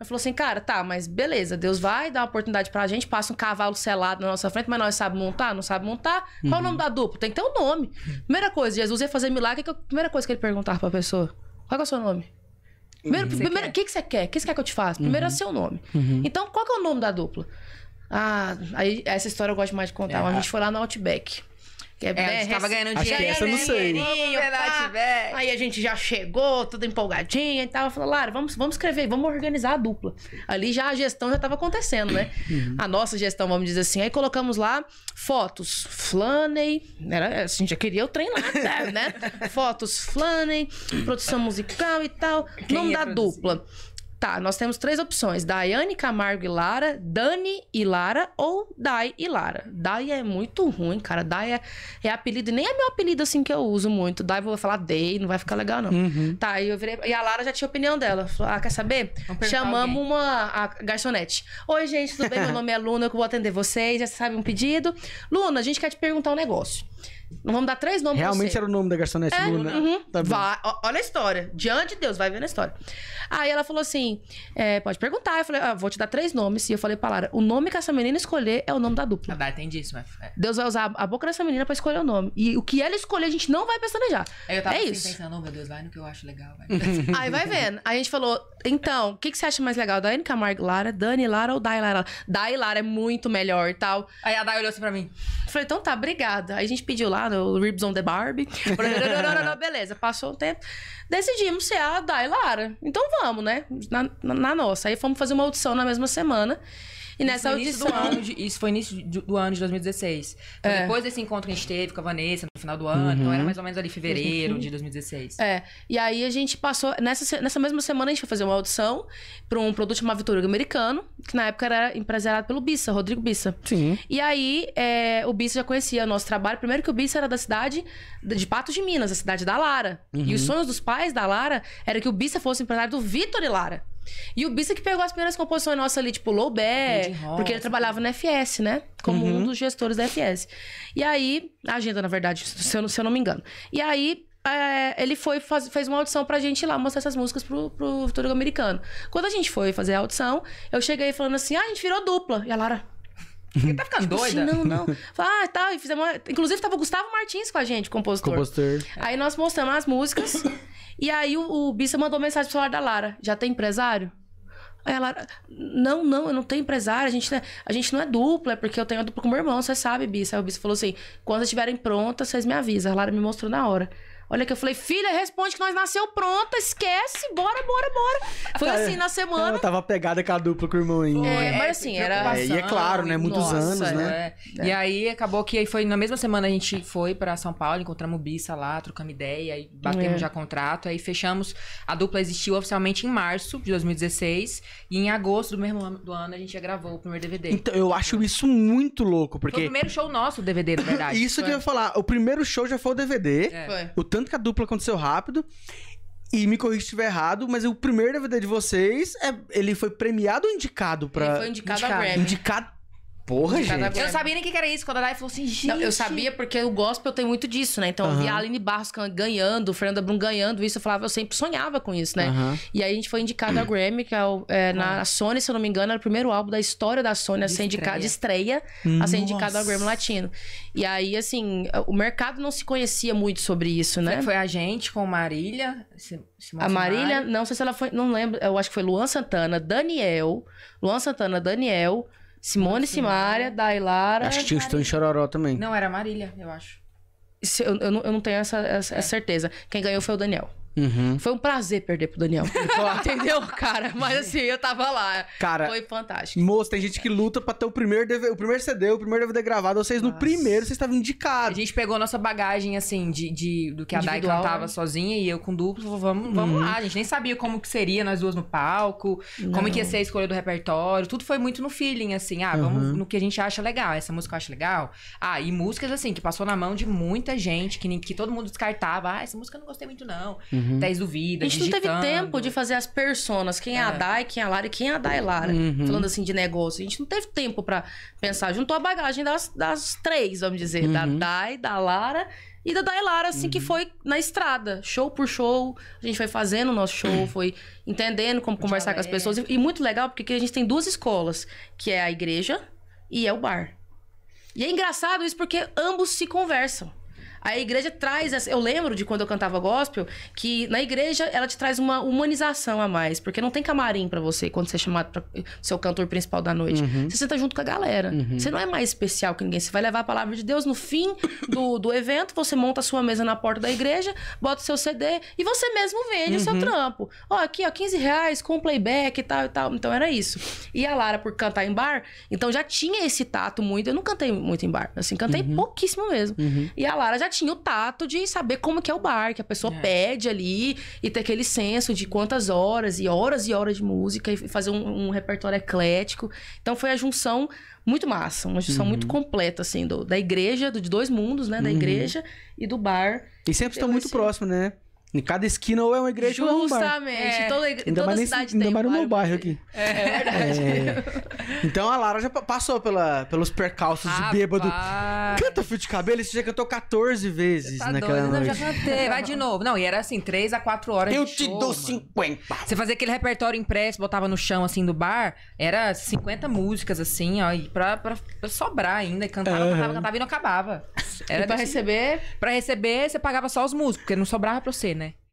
Ela falou assim, cara, tá, mas beleza, Deus vai dar uma oportunidade pra gente, passa um cavalo selado na nossa frente, mas nós sabemos montar, não sabe montar. Qual uhum. o nome da dupla? Tem que ter um nome. Primeira coisa, Jesus ia fazer milagre, que a primeira coisa que ele perguntava pra pessoa, qual é o seu nome? Primeiro, uhum. o que, que você quer? O que você quer que eu te faça? Primeiro é uhum. é o seu nome. Uhum. Então, qual é o nome da dupla? Ah, aí essa história eu gosto mais de contar. É. A gente foi lá no Outback. Que é, é estava ganhando dinheiro. Acho que não sei. Aí a gente já chegou, toda empolgadinha e tal. Falou, Lara, vamos, vamos escrever, vamos organizar a dupla. Ali já a gestão já estava acontecendo, né? Uhum. A nossa gestão, vamos dizer assim. Aí colocamos lá fotos Flaney, era, a gente já queria o trem lá, né? fotos Flaney, produção musical e tal. Quem nome da produzir? dupla. Tá, nós temos três opções: Daiane, Camargo e Lara, Dani e Lara ou Dai e Lara. Dai é muito ruim, cara. Dai é, é apelido, nem é meu apelido assim que eu uso muito. Dai, vou falar Dei, não vai ficar legal, não. Uhum. Tá, e, virei, e, a Lara já tinha opinião dela. Falou, ah, quer saber? Chamamos alguém. uma a garçonete. Oi, gente, tudo bem? Meu nome é Luna, eu vou atender vocês. Já sabe um pedido. Luna, a gente quer te perguntar um negócio. Não vamos dar três nomes Realmente era o nome da garçonete é, Luna. Uhum. Tá vai, olha a história. Diante de Deus, vai vendo a história. Aí ela falou assim: é, pode perguntar. Eu falei, ah, vou te dar três nomes. E eu falei pra Lara: o nome que essa menina escolher é o nome da dupla. Ah, vai, entendi isso, mas... É. Deus vai usar a boca dessa menina pra escolher o nome. E o que ela escolher, a gente não vai pestanejar. Aí eu tava é assim, isso. pensando, oh, meu Deus, vai no que eu acho legal. Vai. Aí vai vendo. Aí a gente falou: então, o que, que você acha mais legal? Daiane Camargo Lara, Dani Lara ou Dai Lara? Dai Lara é muito melhor e tal. Aí a Dai olhou assim pra mim. Eu falei, então tá, obrigada. Aí a gente pediu lá lá, no Ribs on the Barbie. Beleza, passou um tempo. Decidimos ser a Dai Lara. Então vamos, né? Na, na, nossa. Aí fomos fazer uma audição na mesma semana. E nessa isso audição. Ano de, isso foi início do ano de 2016. Então, é. Depois desse encontro que a gente teve com a Vanessa no final do ano, uhum. então era uhum. mais ou menos ali fevereiro de 2016. É. E aí a gente passou. Nessa, nessa mesma semana a gente foi fazer uma audição para um produto chamado Vitor Americano, que na época era empresariado pelo Bissa, Rodrigo Bissa. Sim. E aí é, o Bissa já conhecia o nosso trabalho. Primeiro que o Bissa era da cidade de Patos de Minas, a cidade da Lara. Uhum. E os uhum. sonhos dos pais da Lara era que o Bissa fosse empresário do Vitor e Lara. E o Bissa que pegou as primeiras composições nossas ali, tipo Low Bear, porque ele assim. trabalhava na FS, né? Como uhum. um dos gestores da FS. E aí, a agenda, na verdade, se eu, se eu não me engano. E aí, é, ele foi faz, fez uma audição pra gente ir lá mostrar essas músicas pro, pro futuro americano. Quando a gente foi fazer a audição, eu cheguei falando assim: ah, a gente virou dupla. E a Lara. Ele tá ficando tipo, assim, doida? Assim, não, não. Falei, ah, tá. E fizemos uma... Inclusive, tava o Gustavo Martins com a gente, compositor. Compositor. Aí nós mostramos as músicas. E aí o, o Bissa mandou mensagem pro celular da Lara: já tem empresário? Aí a Lara, não, não, eu não tenho empresário, a gente, não é, a gente não é dupla, é porque eu tenho a dupla com meu irmão, você sabe, Bissa. Aí o Bissa falou assim: quando estiverem prontas, vocês me avisam. A Lara me mostrou na hora. Olha que eu falei, filha, responde que nós nasceu pronta, esquece, bora, bora, bora. Foi assim na semana. Eu tava pegada com a dupla com o irmãoinho. ainda. É, mas é assim, era. É, e é claro, né? Muitos Nossa, anos, né? É. E aí acabou que aí foi na mesma semana a gente foi para São Paulo, encontramos o Bissa lá, trocamos ideia, aí batemos é. já contrato, aí fechamos. A dupla existiu oficialmente em março de 2016 e em agosto do mesmo ano, do ano a gente já gravou o primeiro DVD. Então, eu acho isso muito louco, porque. Foi o primeiro show nosso, o DVD, na verdade. isso foi. que eu ia falar. O primeiro show já foi o DVD. É. Foi. O tanto que a dupla aconteceu rápido. E me corrija se estiver errado, mas o primeiro DVD de vocês, é, ele foi premiado ou indicado pra. Ele foi indicado, indicado. a Grammy. Indicado Porra, gente. Eu não sabia nem o que era isso. Quando a Dai falou assim, gente. Não, eu sabia porque o gospel tem muito disso, né? Então uhum. eu via a Aline Barros ganhando, o Fernanda Brum ganhando isso. Eu falava, eu sempre sonhava com isso, né? E aí a gente foi indicado a Grammy, que é, é na a Sony, se eu não me engano, era o primeiro álbum da história da Sony de a ser indicado, de estreia, Nossa. a ser indicado ao Grammy Latino. E aí, assim, o mercado não se conhecia muito sobre isso, né? Foi, a gente com Marília. a Marília, não sei se ela foi. Não lembro, eu acho que foi Luan Santana, Daniel. Luan Santana, Daniel. Simone Simária, Dailara. Acho que tinha o Estão em Chororó também. Não, era Marília, eu acho. eu, eu, não, eu não tenho essa, essa, é. essa certeza. Quem ganhou foi o Daniel. Uhum. Foi um prazer perder pro Daniel. Entendeu, cara? Mas assim, eu tava lá. Cara, foi fantástico. Moço, tem gente que luta pra ter o primeiro, DVD, o primeiro CD, o primeiro DVD gravado. Vocês, Nossa. no primeiro, vocês estavam indicados. A gente pegou nossa bagagem, assim, de, de do que a Dai cantava né? sozinha e eu com duplo. Vamos, vamos uhum. lá. A gente nem sabia como que seria nós duas no palco, Não. como que ia ser a escolha do repertório. Tudo foi muito no feeling, assim. Ah, vamos uhum. no que a gente acha legal. Essa música eu acho legal. Ah, e músicas, assim, que passou na mão de muita gente, que, nem, que todo mundo descartava. Ah, essa música eu não gostei muito, não. Uhum uhum. 10 do Vida, A gente digitando. não teve tempo de fazer as personas, quem é, é a Dai, quem é a Lara e quem é a Dai Lara. Uhum. Falando assim de negócio. A gente não teve tempo para pensar. Juntou a bagagem das, das três, vamos dizer. Uhum. Da Dai, da Lara e da Dai Lara, assim, uhum. que foi na estrada, show por show. A gente foi fazendo o nosso show, uhum. foi entendendo como conversar com as pessoas. E muito legal, porque a gente tem duas escolas, que é a igreja e é o bar. E é engraçado isso porque ambos se conversam. A igreja traz. Essa... Eu lembro de quando eu cantava gospel, que na igreja ela te traz uma humanização a mais, porque não tem camarim para você quando você é chamado para ser o cantor principal da noite. Uhum. Você senta junto com a galera. Uhum. Você não é mais especial que ninguém. Você vai levar a palavra de Deus no fim do, do evento, você monta a sua mesa na porta da igreja, bota o seu CD e você mesmo vende uhum. o seu uhum. trampo. Ó, aqui, ó, 15 reais com playback e tal e tal. Então era isso. E a Lara, por cantar em bar, então já tinha esse tato muito. Eu não cantei muito em bar, assim, cantei uhum. pouquíssimo mesmo. Uhum. E a Lara já tinha o tato de saber como que é o bar, que a pessoa é. pede ali e ter aquele senso de quantas horas e horas e horas de música e fazer um, um repertório eclético. Então foi a junção muito massa, uma junção uhum. muito completa, assim, do, da igreja, do, de dois mundos, né? Da uhum. igreja e do bar. E sempre estão muito próximos, né? Em cada esquina ou é uma igreja Justamente. ou é um bar. Justamente. É. Toda, ainda mais nesse, cidade ainda mais no meu bairro aqui. É, é verdade. É. Então a Lara já passou pela, pelos percalços de bêbado. Vai. Canta fio de cabelo, isso já cantou 14 vezes tá naquela doido, né? noite. Não, já cantei, vai de novo. Não, e era assim, 3 a 4 horas Eu de show. te dou mano. 50. Você fazia aquele repertório impresso, botava no chão, assim, do bar. Era 50 músicas, assim, ó, e pra, pra, pra sobrar ainda. E cantava, uhum. cantava, cantava e não acabava. Era e pra receber? Pra receber, você pagava só os músicos, porque não sobrava pra você, né?